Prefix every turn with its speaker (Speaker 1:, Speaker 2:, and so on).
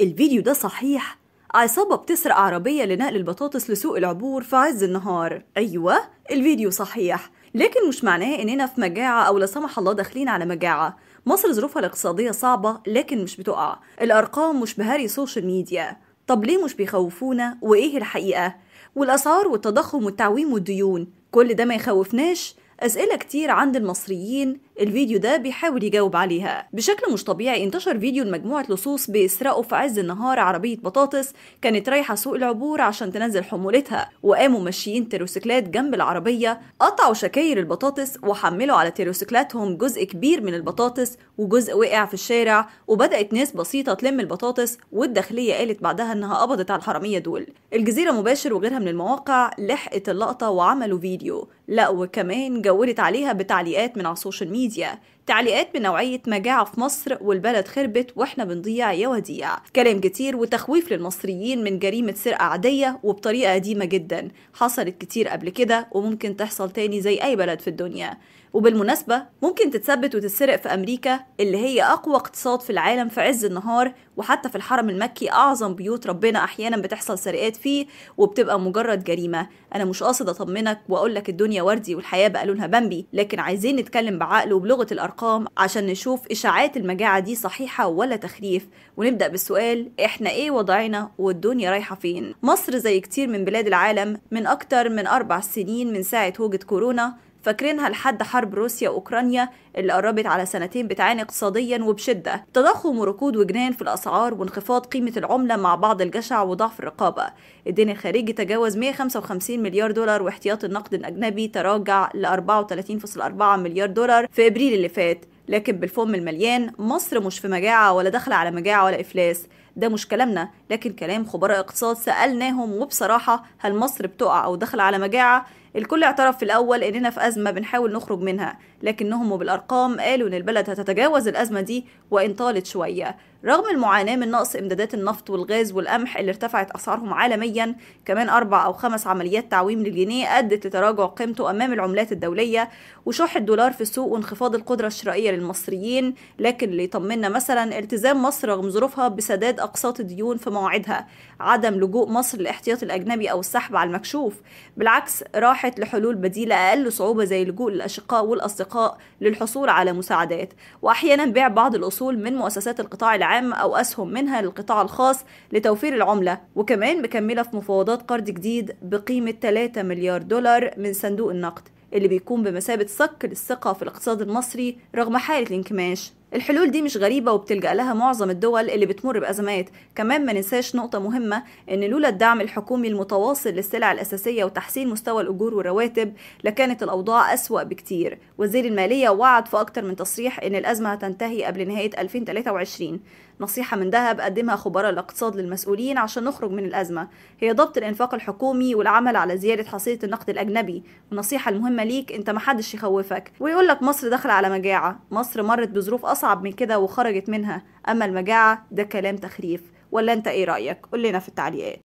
Speaker 1: الفيديو ده صحيح عصابة بتسرق عربية لنقل البطاطس لسوق العبور في عز النهار أيوة الفيديو صحيح لكن مش معناه إننا في مجاعة أو لا سمح الله داخلين على مجاعة مصر ظروفها الاقتصادية صعبة لكن مش بتقع الأرقام مش بهاري سوشيال ميديا طب ليه مش بيخوفونا وإيه الحقيقة والأسعار والتضخم والتعويم والديون كل ده ما يخوفناش أسئلة كتير عند المصريين الفيديو ده بيحاول يجاوب عليها بشكل مش طبيعي انتشر فيديو لمجموعة لصوص بيسرقوا في عز النهار عربية بطاطس كانت رايحة سوق العبور عشان تنزل حمولتها وقاموا ماشيين تيروسيكلات جنب العربية قطعوا شكاير البطاطس وحملوا على تيروسيكلاتهم جزء كبير من البطاطس وجزء وقع في الشارع وبدأت ناس بسيطة تلم البطاطس والداخلية قالت بعدها انها قبضت على الحرامية دول الجزيرة مباشر وغيرها من المواقع لحقت اللقطة وعملوا فيديو لا وكمان جولت عليها بتعليقات من على السوشيال ميديا 节，تعليقات بنوعية مجاعة في مصر والبلد خربت وإحنا بنضيع يا وديع كلام كتير وتخويف للمصريين من جريمة سرقة عادية وبطريقة قديمة جدا حصلت كتير قبل كده وممكن تحصل تاني زي أي بلد في الدنيا وبالمناسبة ممكن تتثبت وتتسرق في أمريكا اللي هي أقوى اقتصاد في العالم في عز النهار وحتى في الحرم المكي أعظم بيوت ربنا أحيانا بتحصل سرقات فيه وبتبقى مجرد جريمة أنا مش قاصد أطمنك وأقولك الدنيا وردي والحياة بقى لونها بمبي لكن عايزين نتكلم بعقل وبلغة الأرقام الأرقام عشان نشوف إشاعات المجاعة دي صحيحة ولا تخريف ونبدأ بالسؤال إحنا إيه وضعنا والدنيا رايحة فين؟ مصر زي كتير من بلاد العالم من أكتر من أربع سنين من ساعة وجد كورونا فاكرينها لحد حرب روسيا واوكرانيا اللي قربت على سنتين بتعاني اقتصاديا وبشده تضخم وركود وجنان في الاسعار وانخفاض قيمه العمله مع بعض الجشع وضعف الرقابه الدين الخارجي تجاوز 155 مليار دولار واحتياط النقد الاجنبي تراجع ل 34.4 مليار دولار في ابريل اللي فات لكن بالفم المليان مصر مش في مجاعة ولا داخلة على مجاعة ولا إفلاس ده مش كلامنا لكن كلام خبراء اقتصاد سألناهم وبصراحة هل مصر بتقع أو داخلة على مجاعة الكل اعترف في الاول اننا في ازمه بنحاول نخرج منها لكنهم وبالأرقام قالوا إن البلد هتتجاوز الأزمة دي وإن طالت شوية رغم المعاناة من نقص إمدادات النفط والغاز والقمح اللي ارتفعت أسعارهم عالميا كمان أربع أو خمس عمليات تعويم للجنيه أدت لتراجع قيمته أمام العملات الدولية وشح الدولار في السوق وانخفاض القدرة الشرائية للمصريين لكن اللي يطمنا مثلا التزام مصر رغم ظروفها بسداد أقساط الديون في مواعيدها عدم لجوء مصر للاحتياط الأجنبي أو السحب على المكشوف بالعكس راحت لحلول بديلة أقل صعوبة زي اللجوء للأشقاء والأصدقاء الأصدقاء للحصول على مساعدات وأحيانا بيع بعض الأصول من مؤسسات القطاع العام أو أسهم منها للقطاع الخاص لتوفير العملة وكمان مكملة في مفاوضات قرض جديد بقيمة 3 مليار دولار من صندوق النقد اللي بيكون بمثابة صك للثقة في الاقتصاد المصري رغم حالة الانكماش الحلول دي مش غريبة وبتلجأ لها معظم الدول اللي بتمر بأزمات كمان ما ننساش نقطة مهمة إن لولا الدعم الحكومي المتواصل للسلع الأساسية وتحسين مستوى الأجور والرواتب لكانت الأوضاع أسوأ بكتير وزير المالية وعد في أكتر من تصريح إن الأزمة هتنتهي قبل نهاية 2023 نصيحة من ذهب قدمها خبراء الاقتصاد للمسؤولين عشان نخرج من الأزمة هي ضبط الإنفاق الحكومي والعمل على زيادة حصيلة النقد الأجنبي والنصيحة المهمة ليك أنت محدش يخوفك ويقولك مصر داخلة على مجاعة مصر مرت بظروف أصعب من كده وخرجت منها أما المجاعة ده كلام تخريف ولا أنت إيه رأيك؟ قول لنا في التعليقات